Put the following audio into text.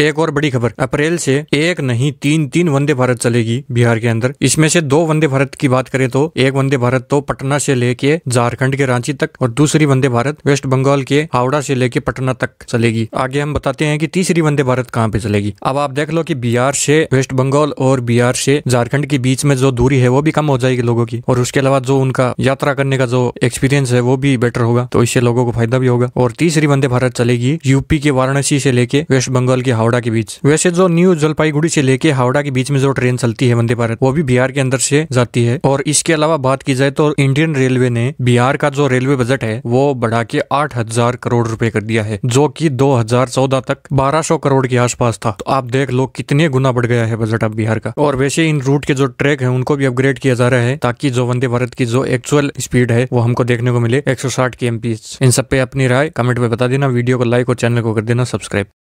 एक और बड़ी खबर अप्रैल से एक नहीं तीन तीन वंदे भारत चलेगी बिहार के अंदर इसमें से दो वंदे भारत की बात करें तो एक वंदे भारत तो पटना से लेके झारखंड के रांची तक और दूसरी वंदे भारत वेस्ट बंगाल के हावड़ा से लेके पटना तक चलेगी आगे हम बताते हैं कि तीसरी वंदे भारत कहाँ पे चलेगी अब आप देख लो की बिहार से वेस्ट बंगाल और बिहार से झारखंड के बीच में जो दूरी है वो भी कम हो जाएगी लोगों की और उसके अलावा जो उनका यात्रा करने का जो एक्सपीरियंस है वो भी बेटर होगा तो इससे लोगों को फायदा भी होगा और तीसरी वंदे भारत चलेगी यूपी के वाराणसी से लेके वेस्ट बंगाल के हावड़ा के बीच वैसे जो न्यू जलपाईगुड़ी से लेके हावड़ा के बीच में जो ट्रेन चलती है वंदे भारत वो भी बिहार के अंदर से जाती है और इसके अलावा बात की जाए तो इंडियन रेलवे ने बिहार का जो रेलवे बजट है वो बढ़ा के आठ हजार करोड़ रूपए कर दिया है जो की दो हजार चौदह तक बारह सौ करोड़ के आसपास था तो आप देख लो कितने गुना बढ़ गया है बजट अब बिहार का और वैसे इन रूट के जो ट्रैक है उनको भी अपग्रेड किया जा रहा है ताकि जो वंदे भारत की जो एक्चुअल स्पीड है वो हमको देखने को मिले एक सौ साठ के एम इन सब पे अपनी राय कमेंट में बता देना वीडियो को लाइक और चैनल को कर देना सब्सक्राइब